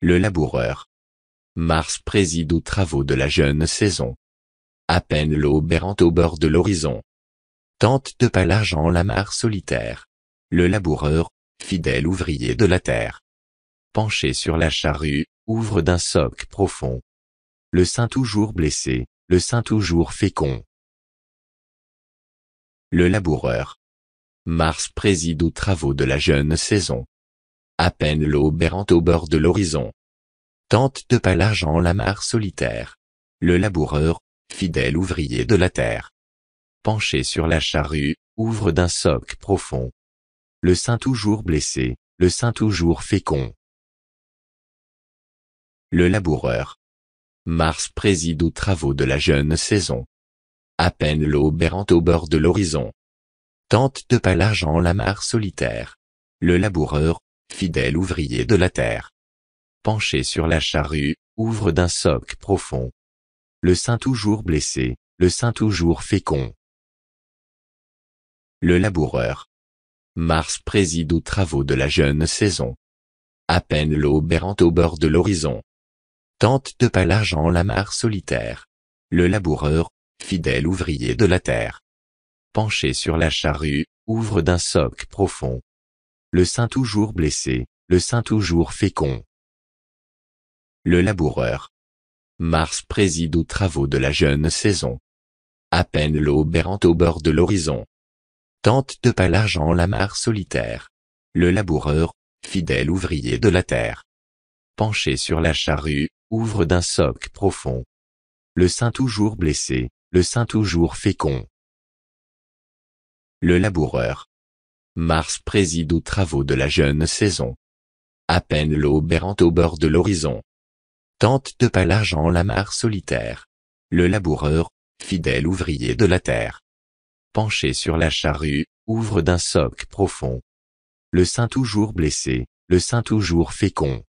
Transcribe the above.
le laboureur. Mars préside aux travaux de la jeune saison. À peine l'eau au bord de l'horizon. Tente de pas l'argent la mare solitaire. Le laboureur, fidèle ouvrier de la terre. Penché sur la charrue, ouvre d'un soc profond. Le sein toujours blessé, le sein toujours fécond. Le laboureur. Mars préside aux travaux de la jeune saison. À peine l'eau au bord de l'horizon tente de pas l'argent la mare solitaire. Le laboureur, fidèle ouvrier de la terre, penché sur la charrue, ouvre d'un soc profond. Le sein toujours blessé, le sein toujours fécond. Le laboureur. Mars préside aux travaux de la jeune saison. À peine l'eau bérante au bord de l'horizon. Tente de pas l'argent la mare solitaire. Le laboureur, fidèle ouvrier de la terre penché sur la charrue, ouvre d'un soc profond. Le sein toujours blessé, le sein toujours fécond. Le laboureur. Mars préside aux travaux de la jeune saison. À peine l'eau bérante au bord de l'horizon. Tente de pas l'argent la mare solitaire. Le laboureur, fidèle ouvrier de la terre. Penché sur la charrue, ouvre d'un soc profond. Le sein toujours blessé, le sein toujours fécond. Le laboureur. Mars préside aux travaux de la jeune saison. À peine l'eau bérante au bord de l'horizon. Tente de pas l'argent la mare solitaire. Le laboureur, fidèle ouvrier de la terre. Penché sur la charrue, ouvre d'un soc profond. Le sein toujours blessé, le sein toujours fécond. Le laboureur. Mars préside aux travaux de la jeune saison. À peine l'eau bérante au bord de l'horizon tente de pas l'argent la mare solitaire. Le laboureur, fidèle ouvrier de la terre, penché sur la charrue, ouvre d'un soc profond. Le sein toujours blessé, le sein toujours fécond.